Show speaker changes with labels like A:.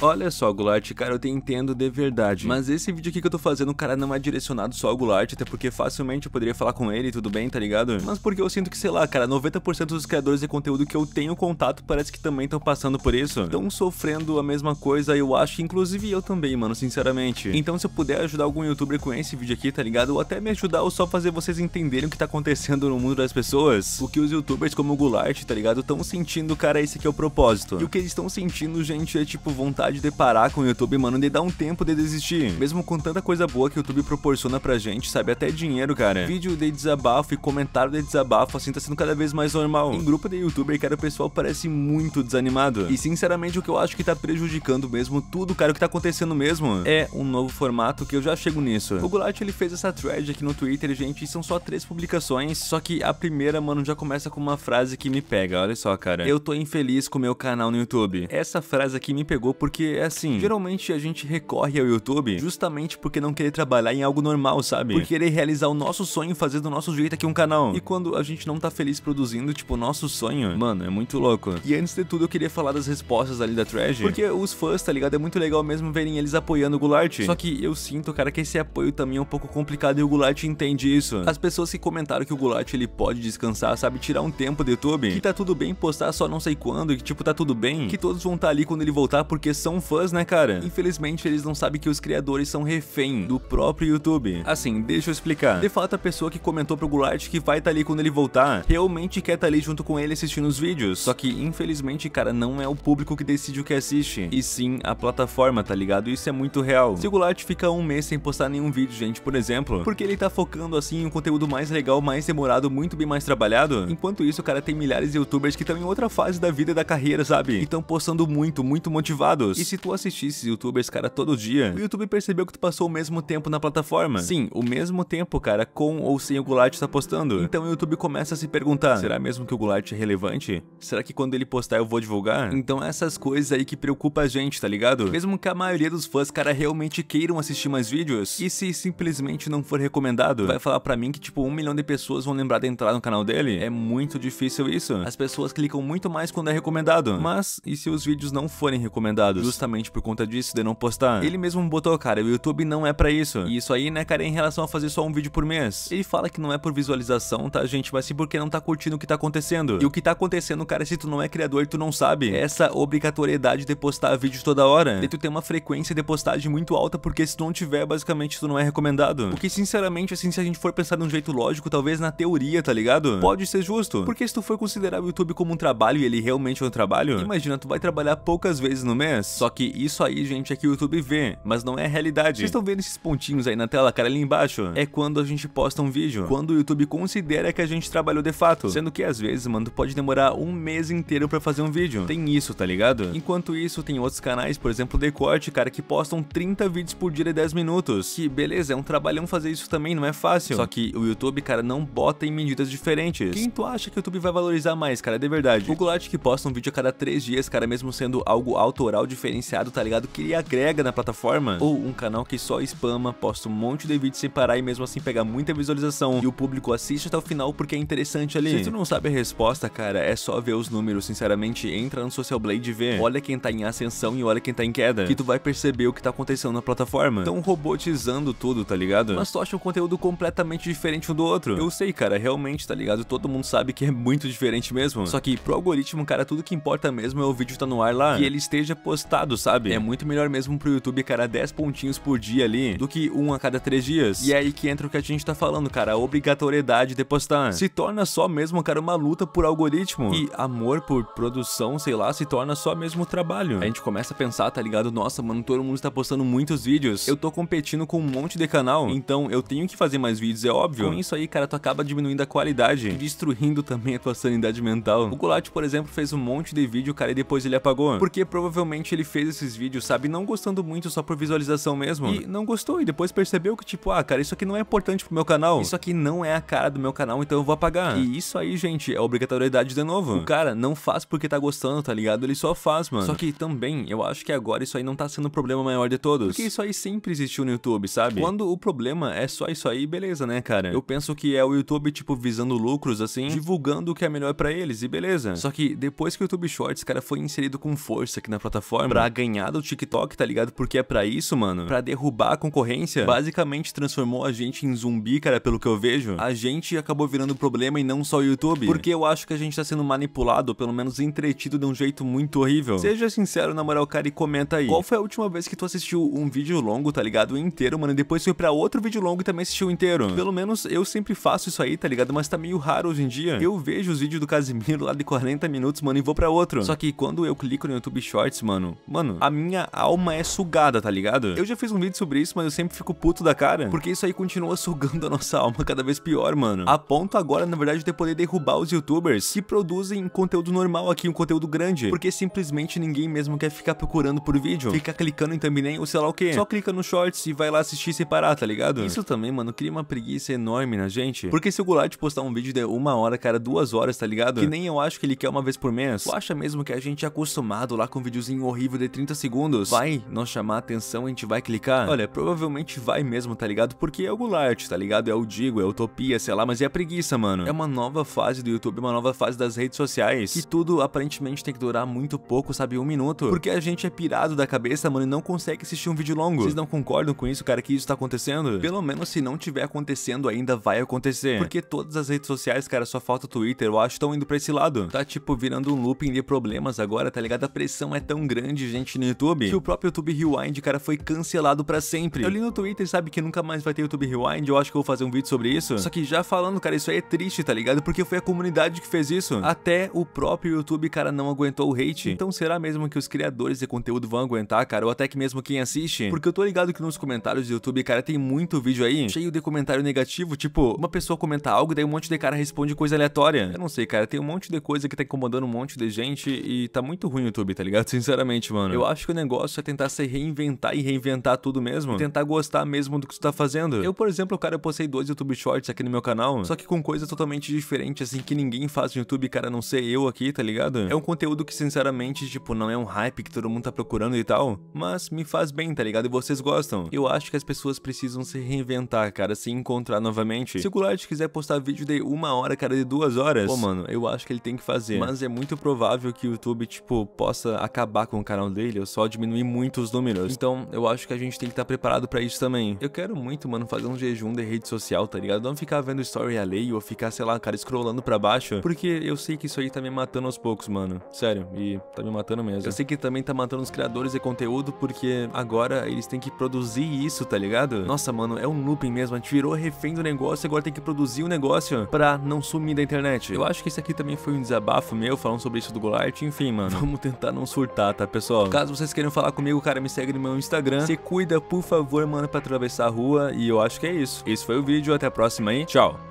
A: Olha só, Goulart, cara, eu te entendo de verdade. Mas esse vídeo aqui que eu tô fazendo, cara, não é direcionado só ao Goulart, até porque facilmente eu poderia falar com ele, tudo bem, tá ligado? Mas porque eu sinto que, sei lá, cara, 90% dos criadores de conteúdo que eu tenho contato parece que também estão passando por isso. Estão sofrendo a mesma coisa, eu acho, inclusive eu também, mano, sinceramente. Então se eu puder ajudar algum youtuber com esse vídeo aqui, tá ligado? Ou até me ajudar ou só fazer vocês entenderem o que tá acontecendo no mundo das pessoas. O que os youtubers como o Goulart, tá ligado, estão sentindo, cara, esse que é o propósito. E o que eles estão sentindo, gente, é tipo vontade de deparar com o YouTube, mano, de dar um tempo de desistir. Mesmo com tanta coisa boa que o YouTube proporciona pra gente, sabe? Até dinheiro, cara. Vídeo de desabafo e comentário de desabafo, assim, tá sendo cada vez mais normal. Em grupo de YouTuber, cara, o pessoal parece muito desanimado. E, sinceramente, o que eu acho que tá prejudicando mesmo tudo, cara, o que tá acontecendo mesmo, é um novo formato que eu já chego nisso. O Goulart, ele fez essa thread aqui no Twitter, gente, e são só três publicações, só que a primeira, mano, já começa com uma frase que me pega, olha só, cara. Eu tô infeliz com o meu canal no YouTube. Essa frase aqui me pegou porque porque, assim, geralmente a gente recorre ao YouTube justamente porque não querer trabalhar em algo normal, sabe? Por querer realizar o nosso sonho fazer do nosso jeito aqui um canal. E quando a gente não tá feliz produzindo, tipo, o nosso sonho, mano, é muito louco. E antes de tudo, eu queria falar das respostas ali da Trash, porque os fãs, tá ligado? É muito legal mesmo verem eles apoiando o Goulart. Só que eu sinto, cara, que esse apoio também é um pouco complicado e o Goulart entende isso. As pessoas que comentaram que o Goulart, ele pode descansar, sabe? Tirar um tempo do YouTube, que tá tudo bem postar só não sei quando, que, tipo, tá tudo bem, que todos vão estar tá ali quando ele voltar porque são são fãs, né, cara? Infelizmente, eles não sabem que os criadores são refém do próprio YouTube. Assim, deixa eu explicar. De fato, a pessoa que comentou pro Gulart que vai estar tá ali quando ele voltar, realmente quer estar tá ali junto com ele assistindo os vídeos. Só que, infelizmente, cara, não é o público que decide o que assiste, e sim a plataforma, tá ligado? Isso é muito real. Se o Gulart fica um mês sem postar nenhum vídeo, gente, por exemplo, porque ele tá focando, assim, em um conteúdo mais legal, mais demorado, muito bem mais trabalhado, enquanto isso, cara, tem milhares de youtubers que estão em outra fase da vida e da carreira, sabe? E estão postando muito, muito motivados. E se tu assistisse youtubers, cara, todo dia, o YouTube percebeu que tu passou o mesmo tempo na plataforma. Sim, o mesmo tempo, cara, com ou sem o Goulart tá postando. Então o YouTube começa a se perguntar, será mesmo que o Goulart é relevante? Será que quando ele postar eu vou divulgar? Então essas coisas aí que preocupa a gente, tá ligado? Mesmo que a maioria dos fãs, cara, realmente queiram assistir mais vídeos, e se simplesmente não for recomendado, vai falar pra mim que, tipo, um milhão de pessoas vão lembrar de entrar no canal dele? É muito difícil isso. As pessoas clicam muito mais quando é recomendado. Mas, e se os vídeos não forem recomendados? justamente por conta disso de não postar. Ele mesmo botou, cara, o YouTube não é pra isso. E isso aí, né, cara, é em relação a fazer só um vídeo por mês. Ele fala que não é por visualização, tá, gente? Mas sim porque não tá curtindo o que tá acontecendo. E o que tá acontecendo, cara, se tu não é criador, tu não sabe. Essa obrigatoriedade de postar vídeo toda hora. E tu tem uma frequência de postagem muito alta, porque se tu não tiver, basicamente, tu não é recomendado. Porque, sinceramente, assim, se a gente for pensar de um jeito lógico, talvez na teoria, tá ligado? Pode ser justo. Porque se tu for considerar o YouTube como um trabalho e ele realmente é um trabalho, imagina, tu vai trabalhar poucas vezes no mês. Só que isso aí, gente, é que o YouTube vê, mas não é realidade. Vocês estão vendo esses pontinhos aí na tela, cara, ali embaixo? É quando a gente posta um vídeo, quando o YouTube considera que a gente trabalhou de fato. Sendo que às vezes, mano, pode demorar um mês inteiro pra fazer um vídeo. Tem isso, tá ligado? Enquanto isso, tem outros canais, por exemplo, de corte, cara, que postam 30 vídeos por dia de 10 minutos. Que beleza, é um trabalhão fazer isso também, não é fácil. Só que o YouTube, cara, não bota em medidas diferentes. Quem tu acha que o YouTube vai valorizar mais, cara, de verdade? O Gulat que posta um vídeo a cada 3 dias, cara, mesmo sendo algo autoral diferente diferenciado, tá ligado? Que ele agrega na plataforma. Ou um canal que só spama, posta um monte de vídeo sem parar e mesmo assim pega muita visualização. E o público assiste até o final porque é interessante ali. Se tu não sabe a resposta, cara, é só ver os números. Sinceramente, entra no Social Blade e vê. Olha quem tá em ascensão e olha quem tá em queda. Que tu vai perceber o que tá acontecendo na plataforma. Tão robotizando tudo, tá ligado? Mas tu acha um conteúdo completamente diferente um do outro. Eu sei, cara, realmente, tá ligado? Todo mundo sabe que é muito diferente mesmo. Só que pro algoritmo, cara, tudo que importa mesmo é o vídeo tá no ar lá. E ele esteja postando sabe? É muito melhor mesmo pro YouTube, cara, 10 pontinhos por dia ali, do que um a cada 3 dias. E é aí que entra o que a gente tá falando, cara, a obrigatoriedade de postar. Se torna só mesmo, cara, uma luta por algoritmo. E amor por produção, sei lá, se torna só mesmo trabalho. A gente começa a pensar, tá ligado? Nossa, mano, todo mundo está postando muitos vídeos. Eu tô competindo com um monte de canal, então eu tenho que fazer mais vídeos, é óbvio. Com isso aí, cara, tu acaba diminuindo a qualidade, destruindo também a tua sanidade mental. O Goulart, por exemplo, fez um monte de vídeo, cara, e depois ele apagou. Porque provavelmente ele fez esses vídeos, sabe? Não gostando muito só por visualização mesmo. E não gostou e depois percebeu que tipo, ah, cara, isso aqui não é importante pro meu canal. Isso aqui não é a cara do meu canal, então eu vou apagar. E isso aí, gente, é obrigatoriedade de novo. O cara não faz porque tá gostando, tá ligado? Ele só faz, mano. Só que também, eu acho que agora isso aí não tá sendo o problema maior de todos. Porque isso aí sempre existiu no YouTube, sabe? Quando o problema é só isso aí, beleza, né, cara? Eu penso que é o YouTube, tipo, visando lucros, assim, divulgando o que é melhor para eles, e beleza. Só que depois que o YouTube Shorts, cara, foi inserido com força aqui na plataforma, Pra ganhar do TikTok, tá ligado? Porque é pra isso, mano. Pra derrubar a concorrência. Basicamente transformou a gente em zumbi, cara, pelo que eu vejo. A gente acabou virando problema e não só o YouTube. Porque eu acho que a gente tá sendo manipulado, pelo menos entretido de um jeito muito horrível. Seja sincero, na moral, cara, e comenta aí. Qual foi a última vez que tu assistiu um vídeo longo, tá ligado? Inteiro, mano, e depois foi pra outro vídeo longo e também assistiu inteiro. Pelo menos eu sempre faço isso aí, tá ligado? Mas tá meio raro hoje em dia. Eu vejo os vídeos do Casimiro lá de 40 minutos, mano, e vou pra outro. Só que quando eu clico no YouTube Shorts, mano, mano, a minha alma é sugada, tá ligado? Eu já fiz um vídeo sobre isso, mas eu sempre fico puto da cara, porque isso aí continua sugando a nossa alma cada vez pior, mano. A ponto agora, na verdade, de poder derrubar os youtubers que produzem conteúdo normal aqui, um conteúdo grande, porque simplesmente ninguém mesmo quer ficar procurando por vídeo, ficar clicando em thumbnail ou sei lá o quê? Só clica no shorts e vai lá assistir sem parar, tá ligado? Isso também, mano, cria uma preguiça enorme na gente, porque se o Gulat postar um vídeo de uma hora, cara, duas horas, tá ligado? Que nem eu acho que ele quer uma vez por mês. Tu acha mesmo que a gente é acostumado lá com um videozinho horrível livro de 30 segundos vai nos chamar a atenção, a gente vai clicar? Olha, provavelmente vai mesmo, tá ligado? Porque é o Goulart, tá ligado? É o Digo, é a Utopia, sei lá, mas é a preguiça, mano. É uma nova fase do YouTube, uma nova fase das redes sociais, que tudo aparentemente tem que durar muito pouco, sabe? Um minuto. Porque a gente é pirado da cabeça, mano, e não consegue assistir um vídeo longo. Vocês não concordam com isso, cara, que isso tá acontecendo? Pelo menos se não tiver acontecendo ainda, vai acontecer. Porque todas as redes sociais, cara, só falta o Twitter, eu acho, estão indo pra esse lado. Tá, tipo, virando um looping de problemas agora, tá ligado? A pressão é tão grande de gente no YouTube que o próprio YouTube Rewind, cara, foi cancelado para sempre. Eu li no Twitter, sabe, que nunca mais vai ter YouTube Rewind, eu acho que eu vou fazer um vídeo sobre isso. Só que já falando, cara, isso aí é triste, tá ligado? Porque foi a comunidade que fez isso. Até o próprio YouTube, cara, não aguentou o hate. Então será mesmo que os criadores de conteúdo vão aguentar, cara? Ou até que mesmo quem assiste? Porque eu tô ligado que nos comentários do YouTube, cara, tem muito vídeo aí cheio de comentário negativo, tipo, uma pessoa comenta algo, daí um monte de cara responde coisa aleatória. Eu não sei, cara, tem um monte de coisa que tá incomodando um monte de gente e tá muito ruim o YouTube, tá ligado? Sinceramente mano. Eu acho que o negócio é tentar se reinventar e reinventar tudo mesmo. tentar gostar mesmo do que tu tá fazendo. Eu, por exemplo, cara, eu postei dois YouTube Shorts aqui no meu canal, só que com coisas totalmente diferentes, assim, que ninguém faz no YouTube, cara, a não ser eu aqui, tá ligado? É um conteúdo que, sinceramente, tipo, não é um hype que todo mundo tá procurando e tal, mas me faz bem, tá ligado? E vocês gostam. Eu acho que as pessoas precisam se reinventar, cara, se encontrar novamente. Se o Gulart quiser postar vídeo de uma hora, cara, de duas horas, pô, mano, eu acho que ele tem que fazer. Mas é muito provável que o YouTube, tipo, possa acabar com o canal canal dele, eu só diminuí muito os números. Então, eu acho que a gente tem que estar tá preparado para isso também. Eu quero muito, mano, fazer um jejum de rede social, tá ligado? Não ficar vendo story alheio ou ficar, sei lá, cara, scrollando para baixo, porque eu sei que isso aí tá me matando aos poucos, mano. Sério, e tá me matando mesmo. Eu sei que também tá matando os criadores de conteúdo, porque agora eles têm que produzir isso, tá ligado? Nossa, mano, é um looping mesmo. A gente virou refém do negócio e agora tem que produzir o um negócio pra não sumir da internet. Eu acho que isso aqui também foi um desabafo meu falando sobre isso do Golart. Enfim, mano, vamos tentar não surtar, tá, pessoal? Caso vocês queiram falar comigo, cara, me segue no meu Instagram. Se cuida, por favor, mano, pra atravessar a rua. E eu acho que é isso. Esse foi o vídeo, até a próxima aí. Tchau.